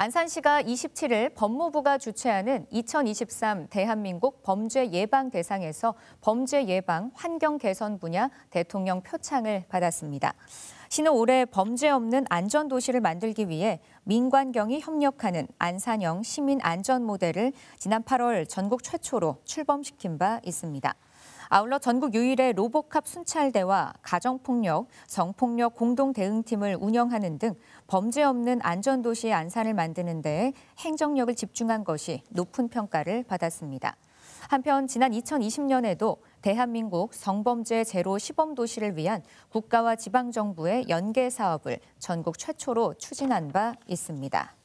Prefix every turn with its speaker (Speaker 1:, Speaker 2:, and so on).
Speaker 1: 안산시가 27일 법무부가 주최하는 2023 대한민국 범죄 예방 대상에서 범죄 예방 환경 개선 분야 대통령 표창을 받았습니다. 시는 올해 범죄 없는 안전 도시를 만들기 위해 민관경이 협력하는 안산형 시민 안전 모델을 지난 8월 전국 최초로 출범시킨 바 있습니다. 아울러 전국 유일의 로봇캅 순찰대와 가정폭력, 성폭력 공동대응팀을 운영하는 등 범죄 없는 안전도시 안산을 만드는 데 행정력을 집중한 것이 높은 평가를 받았습니다. 한편 지난 2020년에도 대한민국 성범죄 제로 시범 도시를 위한 국가와 지방정부의 연계 사업을 전국 최초로 추진한 바 있습니다.